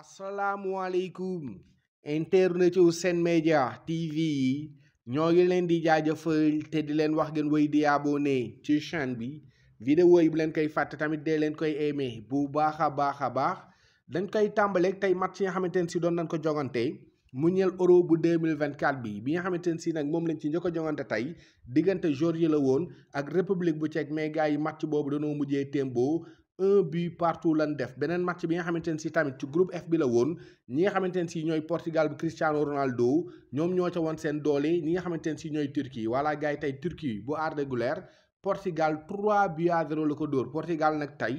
asalaamualeykum internet yu seen Média TV yi ñoo ngi leen di jaajëfal te di leen wax ngeen wéy di abonné ci chaîne bi vidéo yi bu leen koy fàtte tamit dee leen koy aimé bu baax a baax a baax dañ koy tàmbaleeg tey match yi nga xamante ne si doon nañ ko jogante mu ñeel euro bu 2024 bi bi nga xamante ne si nag moom lañ ci njëkk a jongante tey diggante Géorgie la woon ak république bu Tchèque mais gars yi match boobu dañoo mujjee tembo un but partout lan def beneen màcc bi nga xamante ne si tamit ci groupe F bi la woon ñi nga xamante ne si ñooy Portugal bu Cristiano Ronaldo ñoom ñoo ca woon seen doole ñi nga xamante ne si ñooy Turquie voilà gars yi tey Turquie bu aar régulière portigal 3 bi à la ko dóor portigal nag tey.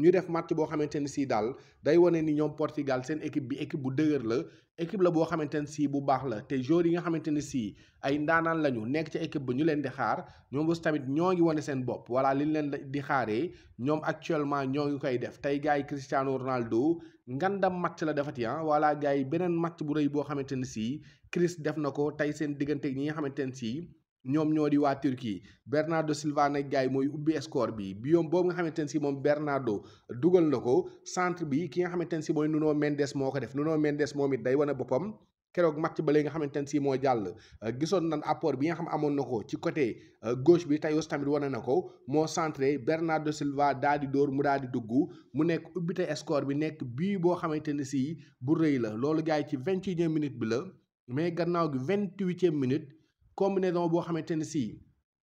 ñu def match boo xamante ne sii daal day wone ni ñoom Portugal seen équipe bi équipe bu dëgër la équipe la boo xamante ne sii bu baax la te joueurs yi nga xamante ne sii ay ndaanaan lañu nekk ca équipe bu ñu leen di xaar ñoom aussi tamit ñoo ngi wane seen bopp voilà li ñu leen di xaaree ñoom actuellement ñoo ngi koy def tey gars yi Cristiano Ronaldo ngandam match la defati ah voilà gars yi beneen match bu rëy boo xamante ne sii Chris def na ko tey seen diggante ñi nga xamante ne sii. ñoom ñoo di waa Turquie Bernardo Silva nag gars yi mooy ubbi score bi biom boobu nga xamante ne si moom Bernardo dugal na ko centre bi ki nga xamante ne si mooy Nuno Mendes moo ko def Nuno Mendes moom it day wane boppam keroog match ba léegi nga xamante ne si moo jàll euh, gisoon nan apport bi nga xam amoon na ko ci côté euh, gauche bi Tayos tamit wane na ko moo centré Bernardo Silva daal di dóor mu daal di dugg mu nekk ubbite escore bi nekk bii boo xamante ne si bu rëy la loolu gars yi ci vingt et unième minute bi la mais gannaaw gi vingt huitième minute combinaison bo xamanteni si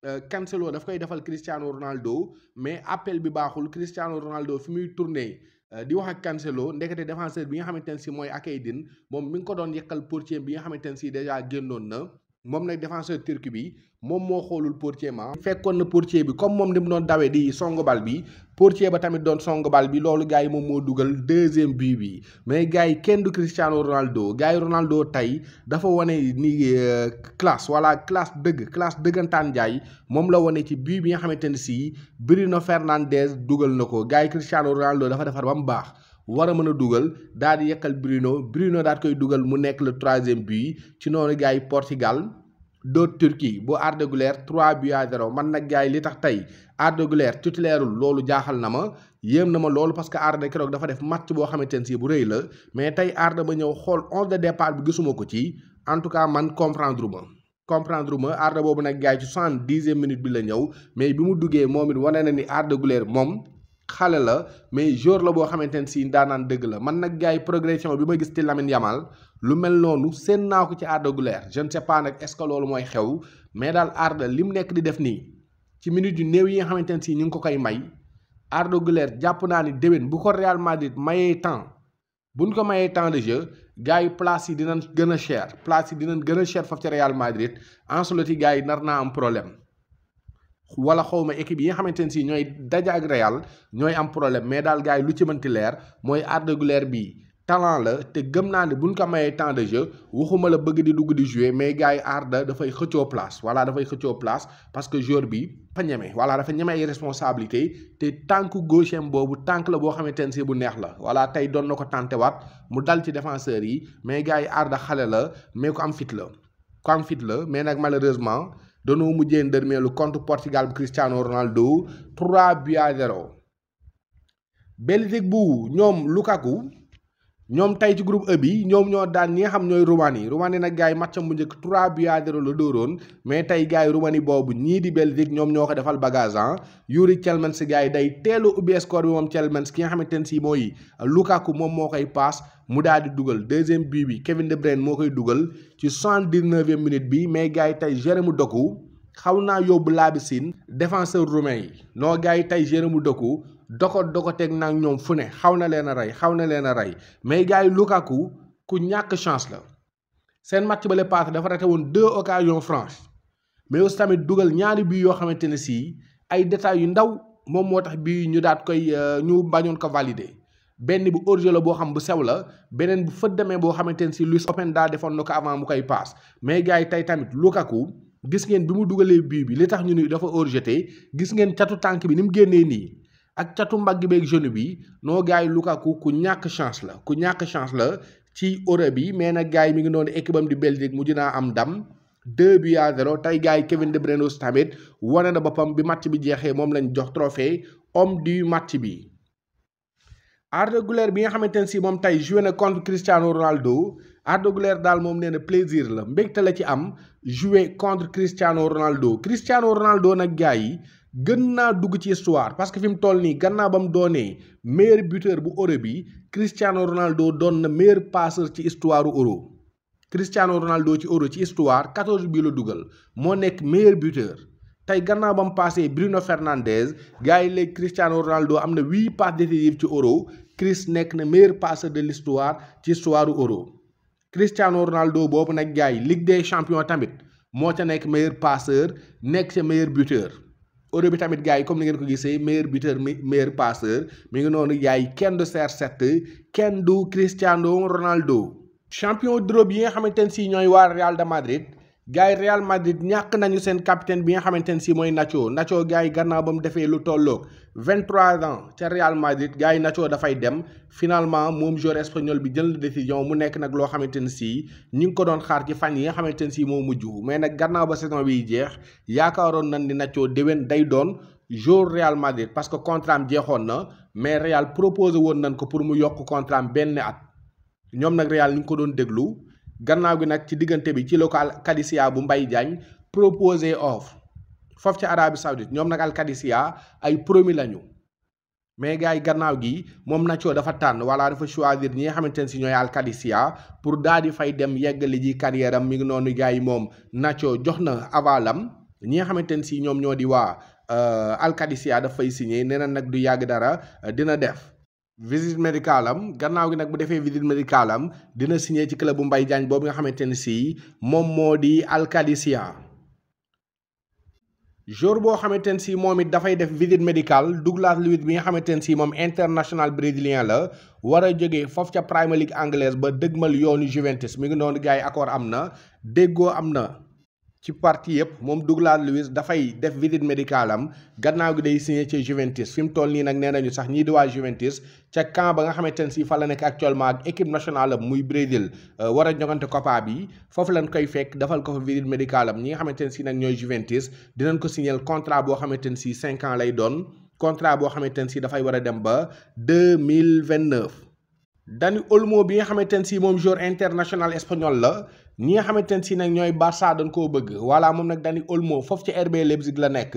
euh, Cancelo daf koy defal Cristiano Ronaldo mais appel bi baxul Cristiano Ronaldo fi muy tourner euh, di wax ak Cancelo ndekete défenseur bi nga xamanteni si moy Akeydin mom mi ngi ko don yekal portier bi nga xamanteni si déjà génnoon na. moom nag défenseur turc bi moom moo xoolul portier ma fekkoon na portier bi comme moom ni mu doon dawee di songu bal bi portier ba tamit doon songu bal bi loolu gars yi moom moo dugal deuxième but bi mais gars yi kenn du Cristiano Ronaldo gars yi Ronaldo tey dafa wane ni euh, classe wala classe dëgg classe dëggantaan jaay moom la wane ci but bi nga xamante ne sii Bruno Fernandes dugal na ko gars yi Cristiano Ronaldo dafa defar ba mu baax. war mën a dugal daal di yekkal Bruno Bruno daal koy dugal mu nekk le troisième but ci noonu gars yi Portugal. dóor Turquie bu Arda Güler 3 buts à 0 man nag gars yi li tax tey Arda Güler titulairul loolu jaaxal na ma yéem na ma loolu parce que Arda keroog dafa def match boo xamante ne sii bu rëy la mais tey Arda ba ñëw xool onze de départ bu gisuma ko ci en tout cas man comprendre ma comprendre ma Arda boobu nag gars yi ci soixante-dixième minute bi la ñëw mais bi mu duggee moom it wane na ni Arda Güler moom xale la mais jour la boo xamante ne si daanaan dëgg la man nag gars yi progression bi ma gis ci Lamine lu mel noonu seen naa ko ci Arda jeune je ne sais pas nag mooy xew mais daal Arda li mu nekk di def nii ci minute yu néew yi nga xamante ne si ñu ngi ko koy may Arda jàpp naa ni déwén bu ko Real Madrid mayee temps buñ ko mayee temps de jeu gars yi place yi dinañ gën a cher place yi dinañ gën a cher foofu ci Real Madrid Ancelotti gars yi nar naa am problème. wala xawma équipe yi nga xamante ne si ñooy daje ak Real ñooy am problème mais daal gars yi lu ci mënti leer mooy Arda Güler bii talent la te gëm naa ne buñ ko mayee temps de jeu waxuma la bëgg di dugg di jouer mais gars yi Arda dafay xëccoo place voilà dafay xëccoo place parce que joueur bi fa ñeme voilà dafa ñeme ay responsabilité te tànk gauche boobu tànk la boo xamante ne si bu neex la voilà tey doon na ko tenté waat mu dal ci défenseurs yi mais gars yi Arda xale la mais am fit la ku la mais nag malheureusement danoo mujjee ndërmeelu contre Portugal bu Cristiano Ronaldo 3 buts à 0. Belgique bu ñoom Lukaku ñoom tey ci groupe E bi ñoom ñoo daan ñi nga xam ñooy Roumanie Roumanie nag gars yi matcham bu njëkk 3 buts à 0 la dóoroon mais tey gars yi Roumanie boobu ñii di Belgique ñoom ñoo ko defal bagage ah Youri Chelmets gars yi day teelu a ubbi score bi moom Chelmets ki nga xamante ne si mooy Lukaku moom moo koy paas. mu daal di dugal deuxième but bi Kevin De Bruyne moo koy dugal ci 79e minute bi mais gars yi tey Jérôme Doku xaw naa yóbbu laabi défenseur roumain yi noo gars yi tey Jérôme Doku doko doko teg nag ñoom fu ne xaw na leen a rey xaw na leen a rey mais gars yi Lukaku ku ñàkk chance la seen match bale paase dafa rate woon deux occasions franches mais aussi tamit dugal ñaari bi yoo xamante ne sii ay détails yu ndaw moom moo tax bii ñu daat koy euh, ñu bañoon ko valider benn bi orge la boo xam bu sew la beneen bu fa demee boo xamante ne si Luis Openda defoon na ko avant mu koy paas mais gars yi tey tamit Lukaku gis ngeen bi mu dugalee bii bi li tax ñu ni dafa orgeté gis ngeen catu tànk bi ni mu génnee nii ak catu mbagg beeg genou bi noo gars yi Lukaku ku ñàkk chance la ku ñàkk chance la ci Euro bi mais nag gars yi mi ngi noonu équipe am di Belgique mu dinaa am dam 2 buts à 0 tey gars yi Kevin De Bruyne tamit wane na boppam bi match bi jeexee moom lañ jox trophée homme du match bi. Arda Güler bi nga xamante ne si moom tey joué na contre Cristiano Ronaldo Arda daal moom nee na plaisir la mbégte la ci am joué contre Cristiano Ronaldo Cristiano Ronaldo nag gars yi gën naa dugg ci histoire parce que fi mu toll nii gannaaw ba mu doonee meilleur buteur bu Euro bi Cristiano Ronaldo doon na meilleur passeur ci histoire Euro Cristiano Ronaldo ci Euro ci histoire 14 bii la dugal moo nekk meilleur buteur. tey gannaaw ba mu paasee Bruno Fernandes gars yi léegi Cristiano Ronaldo am na huit passes décisives ci euro Chris nekk na meilleur passeur de l'histoire ci histoire euro Cristiano Ronaldo boobu nag gars yi Ligue champion tamit moo ca nekk meilleur passeur nekk ca meilleur buteur euro bi tamit gars yi comme ni ngeen ko gisee meilleur buteur meilleur passeur mi ngi noonu gars kenn du CR7 kenn du Cristiano Ronaldo champion d'Europe yi nga xamante ne si ñooy waa Real de Madrid. gars yi Real Madrid ñàkk nañu seen capitaine bi nga xamante ne si mooy Nacho Nacho gars yi gannaaw ba mu defee lu tolloog 23 ans ca Real Madrid gars yi Nacho dafay dem finalement moom joueur espagnol bi jël décision mu nekk nag loo xamante ne si ñu ngi ko doon xaar ci fan yi nga xamante ne si moo mujj mais nag gannaaw ba saison biy jeex yaakaaroon nañ ni Nacho déwén day doon jour Real Madrid parce que contrat am jeexoon na mais Real proposé woon nañ ko pour mu yokk contrat am benn at ñoom nag Real ñu ko doon déglu. gannaaw gi nag ci diggante bi ci la ko al bu mbay Diagne proposé offre foofu ci Arabie Saoudite ñoom nag Al-Qadisiya ay promis lañu mais gars yi gannaaw gi moom Nacho dafa tànn wala dafa choisir ñi nga xamante ne si ñooy al pour daa di fay dem yeggali ji carrière am mi ngi noonu gars yi moom Nacho jox na avalam ñi nga xamante ne si ñoom ñoo di waa euh, Al-Qadisiya dafay signé nee na nag du yàgg dara dina def. visite médicale am gannaaw gi nag bu defee visite médicale dina signé ci club bu Mbaye Diagne boobu nga xamante ne sii moom moo di Alcalicía jour boo xamante ne si moom it dafay def visite médicale Douglas Luiz bi nga xamante ne sii moom international brésilien la war a jógee foofu ca Premier League anglaise ba dëgmal yoonu Juventus mi ngi noonu gars yi accord am na déggoo am na. ci parti yëpp moom Douglas Luiz dafay def visite médicale am gannaaw gi day signé ci Juventus fi mu toll nii nag nee nañu sax ñii di waa Juventus ca camp ba nga xamante ne si fa la nekk actuellement ak équipe nationale muy Brésil euh, war a jogante Copa bi foofu lañ koy fekk defal ko fa visite médicale ñi nga xamante ne si nag ñooy Juventus dinan ko signé contrat boo xamante ne si cinq ans lay doon contrat boo xamante ne si dafay war a dem ba deux mille vingt neuf Dani Olmo bi nga xamante ne si moom joueur international espagnol la ñi nga xamante ne si nag ñooy Barça dañ koo bëgg voilà moom nag Dani Olmo foofu ci RB Leipzig la nekk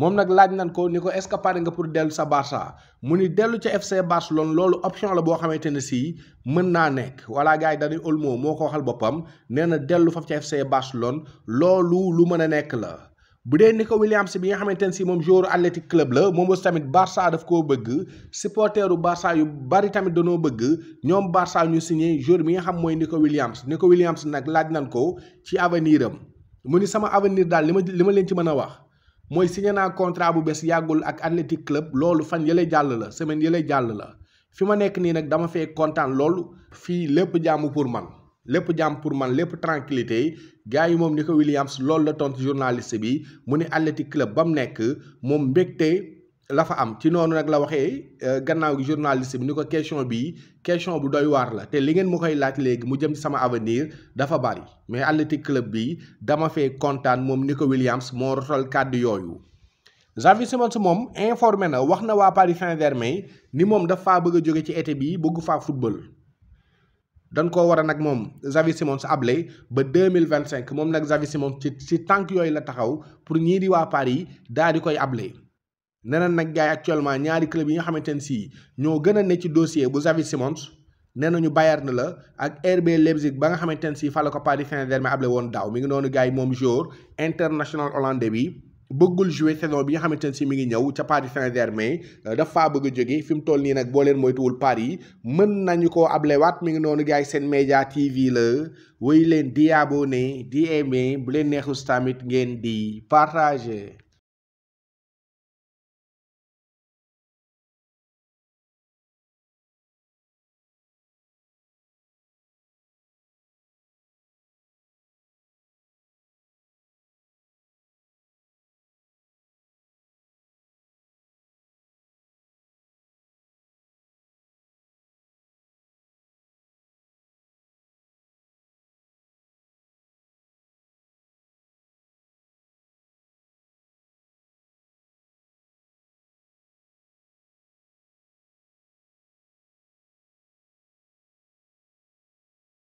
moom nag laaj nañ ko ni ko est-ce que pare nga pour dellu sa Barça mu ni dellu ca FC Barcelone loolu option la boo xamante ne sii mën naa nekk voilà gars yi Dani Olmo moo ko waxal boppam nee na dellu foofu ca FC Barcelone loolu lu mën a nekk la. bu dee Nico Williams bi nga xamante ne si moom joueur Athletic Club la moom aussi tamit barsaa daf koo bëgg supporteru Barça yu bari tamit danoo bëgg ñoom Barça ñu signé joueur bi nga xam mooy Nico Williams Nico Williams nag laaj nan ko ci avenir am mu ni sama avenir daal li ma li ma leen ci mën a wax mooy signé naa contrat bu bees yàggul ak Athletic Club loolu fan yële jàll la semaine yële jàll la fi ma nekk nii nag dama fee kontaan loolu fii lépp jaamu pour man. lépp jàmm pour man lépp tranquillité yi gars yi moom ni ko Williams loolu la tontu journaliste bi mu ni Athletic Club ba nekk moom mbégte la fa am ci noonu nag la waxee euh, gannaaw gi journaliste bi ni ko question bii question bu doy waar la te li ngeen ma koy laaj léegi mu jëm sama avenir dafa bari mais Athletic Club bi dama fee kontaan moom Nico Williams moo rotal kàddu yooyu. Xavi Simons moom informé na wax na waa Paris Saint-Germain ni moom dafa bëgg jóge ci été bi bëgg faa football. dañ koo war a nag moom Xavi Simons able ba deux mille vingt cinq moom nag Xavi Simons ci ci tànk yooyu la taxaw pour ñii di waa Paris daal di koy ablé neneen nag gars yi actuellement ñaari club yi nga xamante ne sii ñoo gën a ne ci dossier bu Xavi Simons ñu nañu na la ak RB Leipzig ba nga xamante ne sii fa la ko Paris Saint-Germain ablé woon daaw mi ngi noonu gars yi moom joueur international hollandais bi. bëggul jouer saison bi nga xamante ne si mi ngi ñëw ca Paris Saint-Germain euh, dafa faa bëgg a jóge fi mu toll nii nag boo leen moytuwul Paris mën nañu koo ablewaat mi ngi noonu gars yi seen média TV la woy leen di abonné di aimé bu leen neexus tamit ngeen di partager.